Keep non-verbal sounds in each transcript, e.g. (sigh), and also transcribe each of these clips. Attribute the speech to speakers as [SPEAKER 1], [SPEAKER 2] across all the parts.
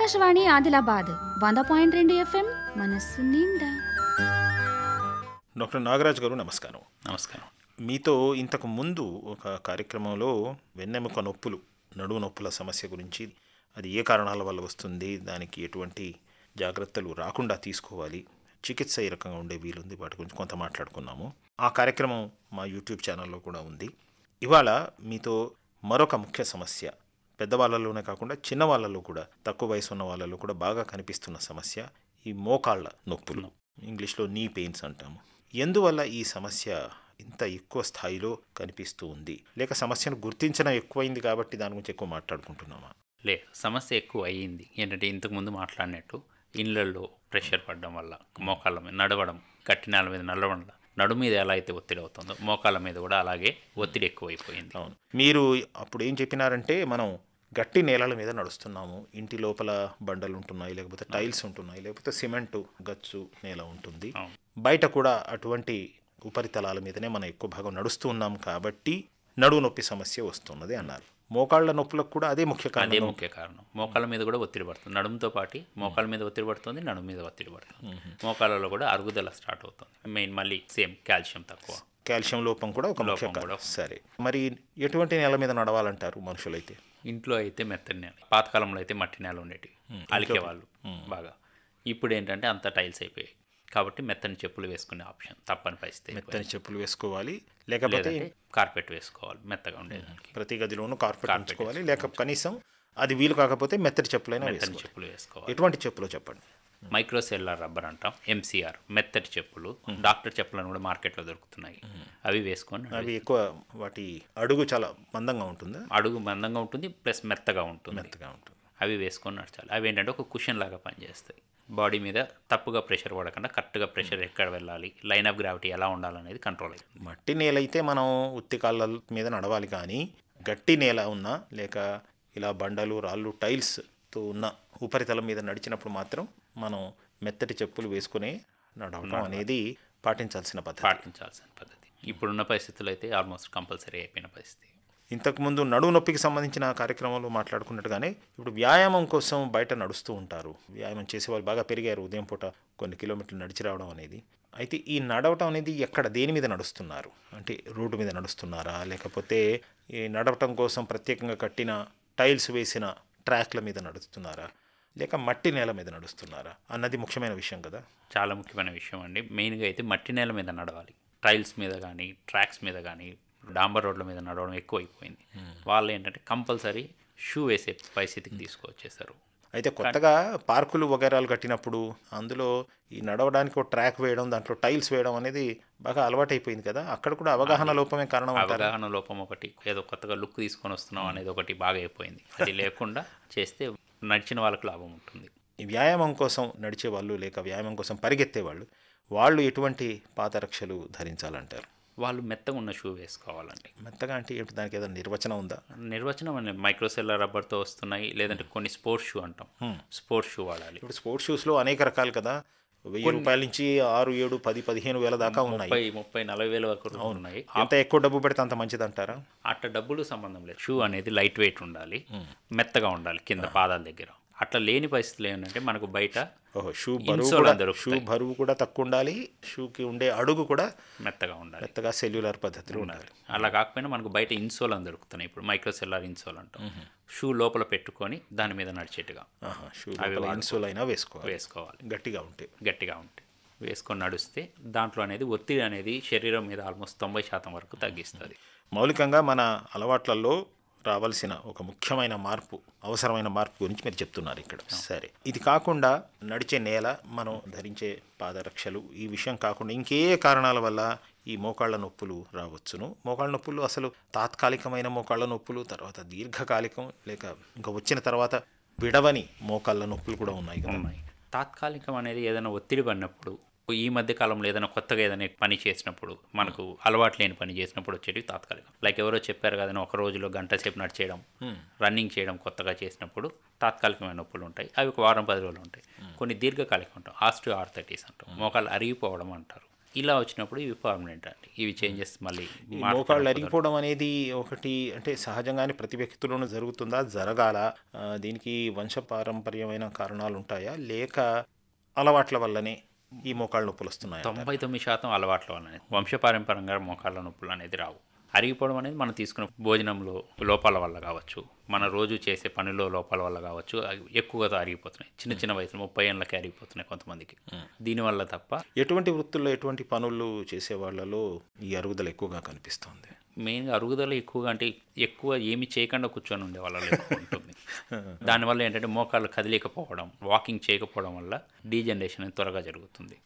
[SPEAKER 1] ఆకాశవాణి ఆదిలాబాద్ వంద పాయింట్ రెండు ఎఫ్ఎం మనస్సు నిండా
[SPEAKER 2] డాక్టర్ నాగరాజ్ గారు నమస్కారం నమస్కారం మీతో ఇంతకు ముందు ఒక కార్యక్రమంలో వెన్నెముక నొప్పులు నడువు నొప్పుల సమస్య గురించి అది ఏ కారణాల వల్ల వస్తుంది దానికి ఎటువంటి జాగ్రత్తలు రాకుండా తీసుకోవాలి చికిత్స ఏ రకంగా ఉండే వీలుంది వాటి గురించి కొంత మాట్లాడుకున్నాము ఆ కార్యక్రమం మా యూట్యూబ్ ఛానల్లో కూడా ఉంది ఇవాళ మీతో మరొక ముఖ్య సమస్య పెద్దవాళ్ళలోనే కాకుండా చిన్న వాళ్ళలో కూడా తక్కువ వయసు ఉన్న వాళ్ళలో కూడా బాగా కనిపిస్తున్న సమస్య ఈ మోకాళ్ళ నొప్పులు ఇంగ్లీష్లో నీ పెయిన్స్ అంటాము ఎందువల్ల ఈ సమస్య ఇంత ఎక్కువ స్థాయిలో కనిపిస్తూ ఉంది లేక సమస్యను గుర్తించడం ఎక్కువైంది కాబట్టి దాని గురించి ఎక్కువ మాట్లాడుకుంటున్నామా
[SPEAKER 1] లే సమస్య ఎక్కువ అయ్యింది ఏంటంటే ఇంతకుముందు మాట్లాడినట్టు ఇళ్ళల్లో ప్రెషర్ పడడం వల్ల మోకాళ్ళ మీద నడవడం కట్టినాల మీద నడవడం నడు మీద ఎలా అయితే ఒత్తిడి అవుతుందో మోకాళ్ళ మీద కూడా అలాగే ఒత్తిడి ఎక్కువైపోయింది అవును
[SPEAKER 2] మీరు అప్పుడు ఏం చెప్పినారంటే మనం గట్టి నేలల మీద నడుస్తున్నాము ఇంటి లోపల బండలు ఉంటున్నాయి లేకపోతే టైల్స్ ఉంటున్నాయి లేకపోతే సిమెంటు గచ్చు నేల ఉంటుంది బయట కూడా అటువంటి ఉపరితలాల మీదనే మనం ఎక్కువ భాగం నడుస్తూ ఉన్నాం కాబట్టి నడువు నొప్పి సమస్య వస్తున్నది అన్నారు మోకాళ్ళ నొప్పులకు కూడా అదే ముఖ్య కారణం అదే ముఖ్య
[SPEAKER 1] కారణం మోకాళ్ళ మీద కూడా ఒత్తిడి పడుతుంది నడుముతో పాటు మోకాళ్ళ మీద ఒత్తిడి పడుతుంది నడుము మీద ఒత్తిడి పడుతుంది మోకాళ్ళలో కూడా అరుగుదల స్టార్ట్ అవుతుంది మెయిన్ మళ్ళీ సేమ్ కాల్షియం తక్కువ కాల్షియం లోపం కూడా ఒక లోపం కూడా సరే
[SPEAKER 2] మరి ఎటువంటి నేల మీద నడవాలంటారు మనుషులైతే
[SPEAKER 1] ఇంట్లో అయితే మెత్తని నేల పాతకాలంలో అయితే మట్టి నేల ఉండేటివి అలికేవాళ్ళు బాగా ఇప్పుడు ఏంటంటే అంత టైల్స్ అయిపోయాయి కాబట్టి మెత్తని చెప్పులు వేసుకునే ఆప్షన్ తప్పని పరిస్థితి మెత్తని చెప్పులు వేసుకోవాలి లేకపోతే కార్పెట్ వేసుకోవాలి మెత్తగా ఉండేదానికి ప్రతి గదిలోనూ కార్పెట్ ఉంచుకోవాలి
[SPEAKER 2] లేక కనీసం అది వీలు కాకపోతే మెత్తటి చెప్పులైనా మెత్తని చెప్పులు వేసుకోవాలి ఎటువంటి చెప్పులు చెప్పండి
[SPEAKER 1] మైక్రోసెల్లార్ రబ్బర్ అంటాం ఎంసీఆర్ మెత్తటి చెప్పులు డాక్టర్ చెప్పులను కూడా మార్కెట్లో దొరుకుతున్నాయి అవి వేసుకొని అవి ఎక్కువ వాటి
[SPEAKER 2] అడుగు చాలా మందంగా ఉంటుంది
[SPEAKER 1] అడుగు మందంగా ఉంటుంది ప్లస్ మెత్తగా ఉంటుంది మెత్తగా ఉంటుంది అవి వేసుకొని నడచాలి అవి ఏంటంటే ఒక కుషన్ లాగా పనిచేస్తాయి బాడీ మీద తప్పుగా ప్రెషర్ పడకుండా కరెక్ట్గా ప్రెషర్ ఎక్కడ వెళ్ళాలి లైన్ ఆఫ్ గ్రావిటీ ఎలా ఉండాలనేది కంట్రోల్ అవుతుంది
[SPEAKER 2] మట్టి నేల అయితే మనం ఉత్తి కాళ్ళ మీద నడవాలి కానీ గట్టి నేల ఉన్నా లేక ఇలా బండలు రాళ్ళు టైల్స్తో ఉన్న ఉపరితలం మీద నడిచినప్పుడు మాత్రం మనం
[SPEAKER 1] మెత్తటి చెప్పులు వేసుకుని నడవడం అనేది పాటించాల్సిన పద్ధతి పాటించాల్సిన పద్ధతి ఇప్పుడున్న పరిస్థితులు అయితే ఆల్మోస్ట్ కంపల్సరీ అయిపోయిన పరిస్థితి
[SPEAKER 2] ఇంతకుముందు నడువు నొప్పికి సంబంధించిన కార్యక్రమంలో మాట్లాడుకున్నట్టుగానే ఇప్పుడు వ్యాయామం కోసం బయట నడుస్తూ ఉంటారు వ్యాయామం చేసేవాళ్ళు బాగా పెరిగారు ఉదయం పూట కొన్ని కిలోమీటర్లు నడిచి రావడం అనేది అయితే ఈ నడవటం అనేది ఎక్కడ దేని మీద నడుస్తున్నారు అంటే రోడ్డు మీద నడుస్తున్నారా లేకపోతే ఈ నడవటం కోసం ప్రత్యేకంగా కట్టిన టైల్స్ వేసిన ట్రాక్ల మీద నడుస్తున్నారా లేక మట్టి నేల మీద నడుస్తున్నారా అన్నది ముఖ్యమైన విషయం కదా
[SPEAKER 1] చాలా ముఖ్యమైన విషయం అండి మెయిన్గా అయితే మట్టి నేల మీద నడవాలి టైల్స్ మీద కానీ ట్రాక్స్ మీద కానీ డాంబర్ రోడ్ల మీద నడవడం ఎక్కువైపోయింది వాళ్ళు ఏంటంటే కంపల్సరీ షూ వేసే పరిస్థితికి తీసుకొచ్చేసారు అయితే కొత్తగా
[SPEAKER 2] పార్కులు వగైరాలు కట్టినప్పుడు అందులో ఈ నడవడానికి ఒక ట్రాక్ వేయడం దాంట్లో టైల్స్ వేయడం అనేది బాగా అలవాటైపోయింది కదా అక్కడ కూడా అవగాహన లోపమే కారణం అవగాహన
[SPEAKER 1] లోపం ఒకటి ఏదో కొత్తగా లుక్ తీసుకొని వస్తున్నాం అనేది ఒకటి బాగా అయిపోయింది అది లేకుండా చేస్తే నడిచిన వాళ్ళకు లాభం ఉంటుంది
[SPEAKER 2] వ్యాయామం కోసం నడిచే వాళ్ళు లేక వ్యాయామం కోసం పరిగెత్తే వాళ్ళు వాళ్ళు ఎటువంటి పాతరక్షలు ధరించాలంటారు
[SPEAKER 1] వాళ్ళు మెత్తగా ఉన్న షూ వేసుకోవాలండి మెత్తగా అంటే ఏంటి దానికి ఏదైనా నిర్వచనం ఉందా నిర్వచనం అండి మైక్రోసెల్లర్ రబ్బర్తో వస్తున్నాయి లేదంటే hmm. కొన్ని స్పోర్ట్స్ షూ అంటాం hmm. స్పోర్ట్స్ షూ వాడాలి ఇప్పుడు
[SPEAKER 2] స్పోర్ట్స్ షూస్లో అనేక రకాలు కదా వెయ్యి రూపాయల నుంచి ఆరు ఏడు పది పదిహేను వేల దాకా ఉన్నాయి
[SPEAKER 1] ముప్పై నలభై వేల వరకు ఉన్నాయి
[SPEAKER 2] అంత ఎక్కువ డబ్బు పెడితే అంత మంచిది అంటారా
[SPEAKER 1] అట్ట డబ్బులు సంబంధం లేదు షూ అనేది లైట్ వెయిట్ ఉండాలి మెత్తగా ఉండాలి కింద పాదాల దగ్గర అట్లా లేని పరిస్థితులు ఏమంటే మనకు బయట షూ బరువు కూడా షూ
[SPEAKER 2] బరువు కూడా తక్కువ ఉండాలి షూకి ఉండే అడుగు కూడా
[SPEAKER 1] మెత్తగా ఉండాలి మెత్తగా
[SPEAKER 2] సెల్యులర్ పద్ధతిలో ఉండాలి
[SPEAKER 1] అలా కాకపోయినా మనకు బయట ఇన్సోల్ అని దొరుకుతున్నాయి ఇప్పుడు మైక్రో సెల్లార్ ఇన్సోల్ అంటాం షూ లోపల పెట్టుకొని దాని మీద నడిచేట్టుగా షూ ఇన్సోల్ అయినా
[SPEAKER 2] వేసుకోవాలి వేసుకోవాలి
[SPEAKER 1] గట్టిగా ఉంటే గట్టిగా ఉంటే వేసుకొని నడిస్తే దాంట్లో అనేది ఒత్తిడి అనేది శరీరం మీద ఆల్మోస్ట్ తొంభై శాతం వరకు తగ్గిస్తుంది
[SPEAKER 2] మౌలికంగా మన అలవాట్లలో రావాల్సిన ఒక ముఖ్యమైన మార్పు అవసరమైన మార్పు గురించి మీరు చెప్తున్నారు ఇక్కడ సరే ఇది కాకుండా నడిచే నేల మనం ధరించే పాదరక్షలు ఈ విషయం కాకుండా ఇంకే కారణాల వల్ల ఈ మోకాళ్ళ నొప్పులు రావచ్చును మోకాళ్ళ నొప్పులు అసలు తాత్కాలికమైన మోకాళ్ళ నొప్పులు తర్వాత దీర్ఘకాలికం లేక ఇంకా వచ్చిన తర్వాత విడవని మోకాళ్ళ నొప్పులు కూడా ఉన్నాయి
[SPEAKER 1] తాత్కాలికం అనేది ఏదైనా ఒత్తిడి పడినప్పుడు ఈ మధ్య కాలంలో ఏదైనా కొత్తగా ఏదైనా పని చేసినప్పుడు మనకు అలవాటు లేని పని చేసినప్పుడు వచ్చేవి తాత్కాలికం లైక్ ఎవరో చెప్పారు కదా ఒక రోజులో గంట సేపు నడిచేయడం hmm. రన్నింగ్ చేయడం కొత్తగా చేసినప్పుడు తాత్కాలికమైన నొప్పులు ఉంటాయి అవి ఒక వారం పది రోజులు ఉంటాయి hmm. కొన్ని దీర్ఘకాలికం ఉంటాం ఆస్ట్రియో ఆర్థరైటిస్ అంటాం మోకాలు అరిగిపోవడం అంటారు ఇలా వచ్చినప్పుడు ఇవి పర్మనెంట్ అండి ఇవి చేంజెస్ hmm. మళ్ళీ మోకాళ్ళు అరిగిపోవడం
[SPEAKER 2] అనేది ఒకటి అంటే సహజంగానే ప్రతి వ్యక్తిలోనూ జరుగుతుందా జరగాల దీనికి వంశపారంపర్యమైన కారణాలు ఉంటాయా లేక
[SPEAKER 1] అలవాట్ల వల్లనే ఈ మోకాళ్ళ నొప్పులు వస్తున్నాయి తొంభై తొమ్మిది శాతం అలవాట్లో అనేది వంశపారంపరంగా మోకాళ్ళ నొప్పులు అనేది రావు అరిగిపోవడం అనేది మనం తీసుకున్న భోజనంలో లోపాల వల్ల కావచ్చు మన రోజు చేసే పనిలో లోపాల వల్ల కావచ్చు ఎక్కువగా అరిగిపోతున్నాయి చిన్న చిన్న వయసు ముప్పై ఏళ్ళకి అరిగిపోతున్నాయి కొంతమందికి దీనివల్ల తప్ప
[SPEAKER 2] ఎటువంటి వృత్తుల్లో ఎటువంటి పనులు చేసే వాళ్ళలో ఈ అరుగుదల ఎక్కువగా కనిపిస్తుంది
[SPEAKER 1] మెయిన్గా అరుగుదల ఎక్కువగా అంటే ఎక్కువ ఏమి చేయకుండా కూర్చొని ఉండే వాళ్ళ ఉంటుంది (laughs) దానివల్ల ఏంటంటే మోకాళ్ళు కదిలేకపోవడం వాకింగ్ చేయకపోవడం వల్ల డీజనరేషన్ త్వరగా జరుగుతుంది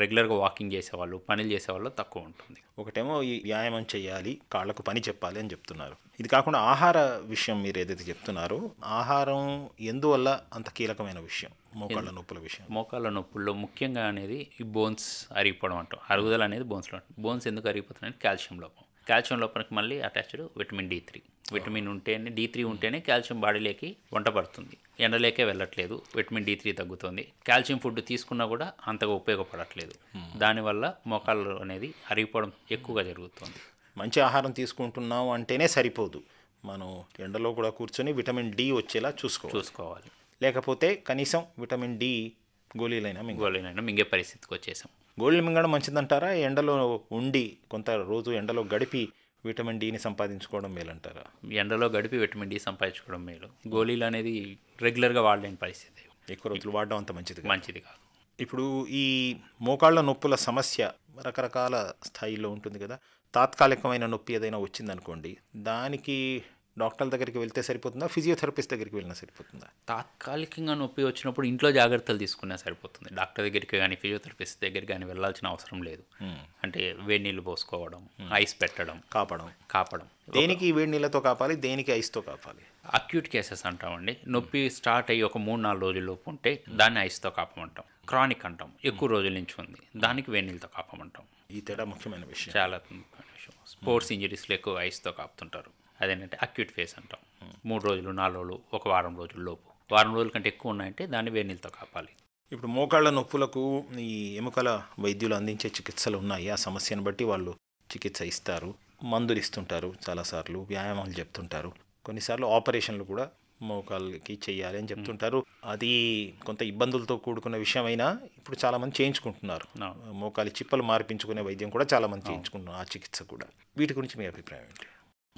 [SPEAKER 1] రెగ్యులర్గా వాకింగ్ చేసేవాళ్ళు పనులు చేసేవాళ్ళు తక్కువ ఉంటుంది ఒకటేమో
[SPEAKER 2] ఈ వ్యాయామం చేయాలి కాళ్ళకు పని చెప్పాలి అని చెప్తున్నారు ఇది కాకుండా ఆహార విషయం మీరు ఏదైతే చెప్తున్నారో ఆహారం ఎందువల్ల అంత కీలకమైన విషయం మోకాళ్ళ
[SPEAKER 1] నొప్పుల విషయం మోకాళ్ళ నొప్పుల్లో ముఖ్యంగా అనేది ఈ బోన్స్ అరిగిపోవడం అంటాం అరుగుదల అనేది బోన్స్లో బోన్స్ ఎందుకు అరిగిపోతున్నాయి కాల్షియం లోపం కాల్షియం లోపలికి మళ్ళీ attached vitamin D three vitamin ఉంటేనే డి త్రీ ఉంటేనే కాల్షియం బాడీలోకి వంట పడుతుంది ఎండలేకే వెళ్ళట్లేదు విటమిన్ డి త్రీ తగ్గుతుంది కాల్షియం ఫుడ్ తీసుకున్నా కూడా అంతగా ఉపయోగపడట్లేదు దానివల్ల మోకాళ్ళు అనేది అరిగిపోవడం ఎక్కువగా జరుగుతుంది
[SPEAKER 2] మంచి ఆహారం తీసుకుంటున్నాం అంటేనే సరిపోదు మనం ఎండలో కూడా కూర్చొని విటమిన్ డి వచ్చేలా చూసుకో చూసుకోవాలి లేకపోతే కనీసం విటమిన్ డి గోళీలైనా
[SPEAKER 1] గోళీలైనా మింగే పరిస్థితికి వచ్చేసాం
[SPEAKER 2] గోల్డ్ మింగడం మంచిదంటారా ఎండలో ఉండి కొంత రోజు ఎండలో గడిపి విటమిన్ డిని సంపాదించుకోవడం మేలు అంటారా
[SPEAKER 1] ఎండలో గడిపి విటమిన్ డి సంపాదించుకోవడం మేలు
[SPEAKER 2] గోళీలు అనేది రెగ్యులర్గా వాడలేని పరిస్థితి ఎక్కువ రోజులు వాడడం అంత మంచిది మంచిది కాదు ఇప్పుడు ఈ మోకాళ్ళ నొప్పుల సమస్య రకరకాల స్థాయిలో ఉంటుంది కదా తాత్కాలికమైన నొప్పి ఏదైనా వచ్చిందనుకోండి దానికి డాక్టర్ల దగ్గరికి వెళ్తే సరిపోతుందా ఫిజియోథెరపిస్ట్ దగ్గరికి వెళ్ళినా సరిపోతుందా
[SPEAKER 1] తాత్కాలికంగా నొప్పి వచ్చినప్పుడు ఇంట్లో జాగ్రత్తలు తీసుకున్నా సరిపోతుంది డాక్టర్ దగ్గరికి కానీ ఫిజియోథెరపిస్ట్ దగ్గర కానీ వెళ్ళాల్సిన అవసరం లేదు అంటే వేడి నీళ్ళు పోసుకోవడం ఐస్ పెట్టడం కాపడం కాపడం దేనికి
[SPEAKER 2] వేడి నీళ్ళతో కాపాలి దేనికి ఐస్తో కాపాలి
[SPEAKER 1] అక్యూట్ కేసెస్ అంటామండి నొప్పి స్టార్ట్ అయ్యి ఒక మూడు నాలుగు రోజుల్లోపు ఉంటే దాన్ని ఐస్తో కాపమంటాం క్రానిక్ అంటాం ఎక్కువ రోజుల నుంచి ఉంది దానికి వేడి నీళ్ళతో కాపమంటాం ఈ తేడా ముఖ్యమైన విషయం చాలా ముఖ్యమైన విషయం స్పోర్ట్స్ ఇంజరీస్లో ఎక్కువ ఐస్తో కాపుతుంటారు అదేంటంటే అక్యూట్ ఫేస్ అంటాం మూడు రోజులు నాలుగు రోజులు ఒక వారం రోజుల లోపు వారం రోజుల కంటే ఎక్కువ ఉన్నాయంటే దాన్ని వేనీళ్ళతో కాపాలి
[SPEAKER 2] ఇప్పుడు మోకాళ్ళ నొప్పులకు ఈ ఎముకల వైద్యులు అందించే చికిత్సలు ఉన్నాయి ఆ సమస్యను బట్టి వాళ్ళు చికిత్స ఇస్తారు మందులు ఇస్తుంటారు చాలాసార్లు వ్యాయామాలు చెప్తుంటారు కొన్నిసార్లు ఆపరేషన్లు కూడా మోకాళ్ళకి చేయాలి అని చెప్తుంటారు అది కొంత ఇబ్బందులతో కూడుకున్న విషయమైనా ఇప్పుడు చాలామంది చేయించుకుంటున్నారు మోకాలి చిప్పలు మార్పించుకునే వైద్యం కూడా చాలామంది చేయించుకుంటున్నారు ఆ చికిత్స కూడా వీటి గురించి మీ అభిప్రాయం ఏంటి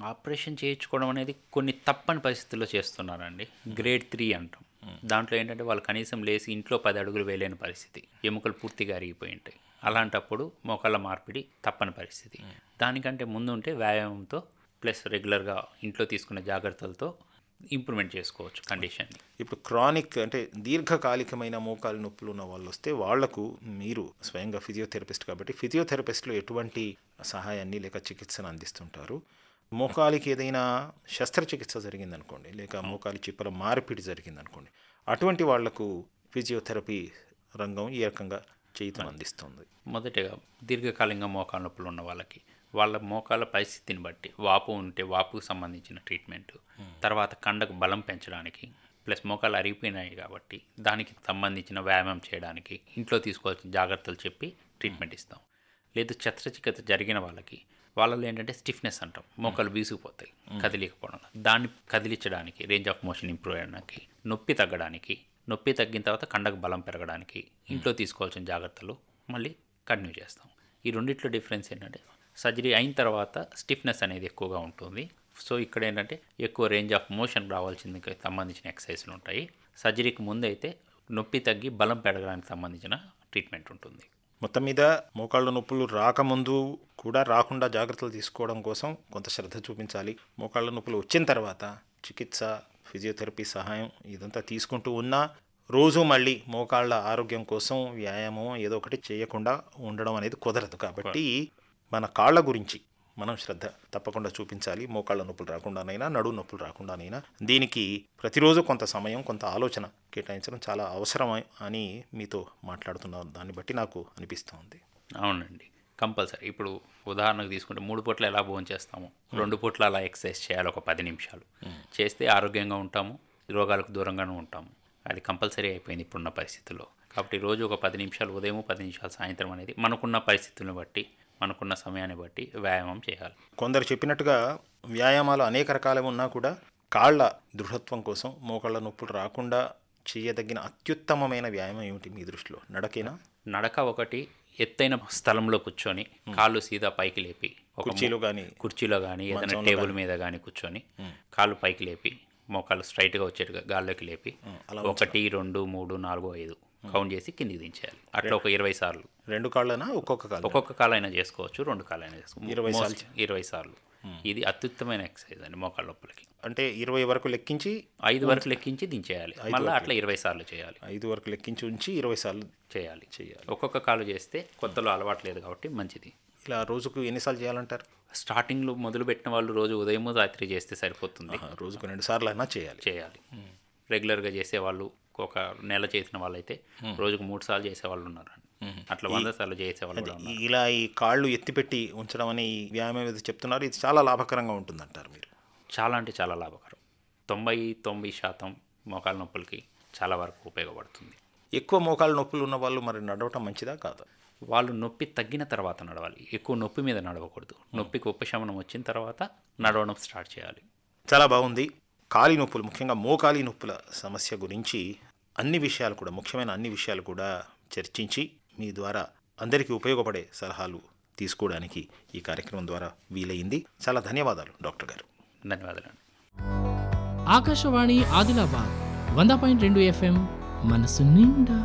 [SPEAKER 1] ఆపరేషన్ చేయించుకోవడం అనేది కొన్ని తప్పని పరిస్థితుల్లో చేస్తున్నారండి గ్రేడ్ త్రీ అంటాం దాంట్లో ఏంటంటే వాళ్ళు కనీసం లేచి ఇంట్లో పది అడుగులు వేయలేని పరిస్థితి ఎముకలు పూర్తిగా అరిగిపోయి ఉంటాయి అలాంటప్పుడు మోకాళ్ళ మార్పిడి తప్పని పరిస్థితి దానికంటే ముందు ఉంటే వ్యాయామంతో ప్లస్ రెగ్యులర్గా ఇంట్లో తీసుకున్న జాగ్రత్తలతో ఇంప్రూవ్మెంట్ చేసుకోవచ్చు కండిషన్
[SPEAKER 2] ఇప్పుడు క్రానిక్ అంటే దీర్ఘకాలికమైన మోకాలు నొప్పులు ఉన్న వాళ్ళు వస్తే వాళ్లకు మీరు స్వయంగా ఫిజియోథెరపిస్ట్ కాబట్టి ఫిజియోథెరపిస్ట్లో ఎటువంటి సహాయాన్ని లేక చికిత్సను అందిస్తుంటారు మోకాలికి ఏదైనా శస్త్రచికిత్స జరిగిందనుకోండి లేక మోకాలి చిప్పల మార్పిడి జరిగిందనుకోండి అటువంటి వాళ్లకు ఫిజియోథెరపీ రంగం
[SPEAKER 1] ఈ రకంగా చేయితం అందిస్తుంది మొదటగా దీర్ఘకాలంగా మోకాలు నొప్పులు ఉన్న వాళ్ళకి వాళ్ళ మోకాల పరిస్థితిని బట్టి వాపు ఉంటే వాపుకు సంబంధించిన ట్రీట్మెంట్ తర్వాత కండకు బలం పెంచడానికి ప్లస్ మోకాలు అరిగిపోయినాయి కాబట్టి దానికి సంబంధించిన వ్యాయామం చేయడానికి ఇంట్లో తీసుకోవాల్సిన జాగ్రత్తలు చెప్పి ట్రీట్మెంట్ ఇస్తాం లేదు శస్త్రచికిత్స జరిగిన వాళ్ళకి వాళ్ళలో ఏంటంటే స్టిఫ్నెస్ అంటాం మొక్కలు వీసుకుపోతాయి కదిలికపోవడం దాన్ని కదిలించడానికి రేంజ్ ఆఫ్ మోషన్ ఇంప్రూవ్ అయ్యడానికి నొప్పి తగ్గడానికి నొప్పి తగ్గిన తర్వాత కండకు బలం పెరగడానికి ఇంట్లో తీసుకోవాల్సిన జాగ్రత్తలు మళ్ళీ కంటిన్యూ చేస్తాం ఈ రెండిట్లో డిఫరెన్స్ ఏంటంటే సర్జరీ అయిన తర్వాత స్టిఫ్నెస్ అనేది ఎక్కువగా ఉంటుంది సో ఇక్కడ ఏంటంటే ఎక్కువ రేంజ్ ఆఫ్ మోషన్ రావాల్సింది సంబంధించిన ఎక్సర్సైజ్లు ఉంటాయి సర్జరీకి ముందైతే నొప్పి తగ్గి బలం పెరగడానికి సంబంధించిన ట్రీట్మెంట్ ఉంటుంది
[SPEAKER 2] మొత్తం మీద మోకాళ్ళ నొప్పులు రాకముందు కూడా రాకుండా జాగ్రత్తలు తీసుకోవడం కోసం కొంత శ్రద్ధ చూపించాలి మోకాళ్ళ నొప్పులు వచ్చిన తర్వాత చికిత్స ఫిజియోథెరపీ సహాయం ఇదంతా తీసుకుంటూ ఉన్నా రోజు మళ్ళీ మోకాళ్ళ ఆరోగ్యం కోసం వ్యాయామం ఏదో ఒకటి చేయకుండా ఉండడం అనేది కుదరదు కాబట్టి మన కాళ్ళ గురించి మనం శ్రద్ధ తప్పకుండా చూపించాలి మోకాళ్ళ నొప్పులు రాకుండానైనా నడువు నొప్పులు రాకుండానైనా దీనికి ప్రతిరోజు కొంత సమయం కొంత ఆలోచన కేటాయించడం చాలా అవసరం అని మీతో
[SPEAKER 1] మాట్లాడుతున్నారు
[SPEAKER 2] దాన్ని బట్టి నాకు అనిపిస్తుంది
[SPEAKER 1] అవునండి కంపల్సరీ ఇప్పుడు ఉదాహరణకు తీసుకుంటే మూడు పూట్ల ఎలా భోజనం చేస్తాము రెండు పూట్ల అలా ఎక్సర్సైజ్ చేయాలి ఒక పది నిమిషాలు చేస్తే ఆరోగ్యంగా ఉంటాము రోగాలకు దూరంగానే ఉంటాము అది కంపల్సరీ అయిపోయింది ఇప్పుడున్న పరిస్థితుల్లో కాబట్టి రోజు ఒక పది నిమిషాలు ఉదయం పది నిమిషాలు సాయంత్రం అనేది మనకున్న పరిస్థితులను బట్టి మనకున్న సమయాన్ని బట్టి వ్యాయామం చేయాలి
[SPEAKER 2] కొందరు చెప్పినట్టుగా వ్యాయామాలు అనేక రకాలు ఉన్నా కూడా కాళ్ళ దృఢత్వం కోసం మోకాళ్ళ నొప్పులు రాకుండా చేయదగిన అత్యుత్తమమైన వ్యాయామం ఏమిటి మీ దృష్టిలో నడకేనా
[SPEAKER 1] నడక ఒకటి ఎత్తైన స్థలంలో కూర్చొని కాళ్ళు సీదా పైకి లేపి కుర్చీలో కానీ కుర్చీలో కానీ ఏదైనా టేబుల్ మీద కానీ కూర్చొని కాళ్ళు పైకి లేపి మోకాళ్ళు స్ట్రైట్గా వచ్చేట్టుగా గాల్లోకి లేపి ఒకటి రెండు మూడు నాలుగు ఐదు Hmm. కౌంట్ చేసి కిందికి దించేయాలి అట్లా ఒక ఇరవై సార్లు రెండు కాళ్ళైనా ఒక్కొక్క కాలు ఒక్కొక్క కాలైనా చేసుకోవచ్చు రెండు కాలైనా చేసుకోవచ్చు ఇరవై సార్లు ఇరవై సార్లు hmm. ఇది అత్యుత్తమైన ఎక్సర్సైజ్ అండి మోకాళ్ళ నొప్పులకి
[SPEAKER 2] అంటే ఇరవై వరకు లెక్కించి
[SPEAKER 1] ఐదు వరకు లెక్కించి దించేయాలి మళ్ళీ అట్లా ఇరవై సార్లు చేయాలి ఐదు వరకు లెక్కించి ఉంచి ఇరవై సార్లు చేయాలి చేయాలి ఒక్కొక్క కాలు చేస్తే కొత్తలో అలవాటు లేదు కాబట్టి మంచిది
[SPEAKER 2] ఇలా రోజుకు ఎన్నిసార్లు చేయాలంటారు
[SPEAKER 1] స్టార్టింగ్లో మొదలుపెట్టిన వాళ్ళు రోజు ఉదయం రాత్రి చేస్తే సరిపోతుంది రోజుకు రెండు సార్లు అయినా చేయాలి చేయాలి రెగ్యులర్గా hmm. చేసేవాళ్ళు ఒక నెల చేసిన వాళ్ళైతే రోజుకు మూడు సార్లు చేసేవాళ్ళు ఉన్నారు అట్లా వంద సార్లు చేసేవాళ్ళు
[SPEAKER 2] ఇలా ఈ కాళ్ళు ఎత్తిపెట్టి ఉంచడం అని ఈ
[SPEAKER 1] వ్యాయామం చెప్తున్నారు ఇది చాలా లాభకరంగా ఉంటుందంటారు మీరు చాలా అంటే చాలా లాభకరం తొంభై తొంభై శాతం మోకాల నొప్పులకి చాలా వరకు ఉపయోగపడుతుంది ఎక్కువ మోకాల నొప్పులు ఉన్న వాళ్ళు మరి నడవటం మంచిదా కాదు వాళ్ళు నొప్పి తగ్గిన తర్వాత నడవాలి ఎక్కువ నొప్పి మీద నడవకూడదు నొప్పికి ఉపశమనం వచ్చిన తర్వాత నడవడం స్టార్ట్ చేయాలి
[SPEAKER 2] చాలా బాగుంది కాలి నొప్పులు ముఖ్యంగా మోకాలి నొప్పుల సమస్య గురించి అన్ని విషయాలు కూడా ముఖ్యమైన అన్ని విషయాలు కూడా చర్చించి మీ ద్వారా అందరికీ ఉపయోగపడే సలహాలు తీసుకోవడానికి ఈ కార్యక్రమం ద్వారా వీలైంది చాలా ధన్యవాదాలు డాక్టర్ గారు ధన్యవాదాలు
[SPEAKER 1] ఆకాశవాణి ఆదిలాబాద్ వంద పాయింట్ రెండు ఎఫ్ఎం మనసు నిండా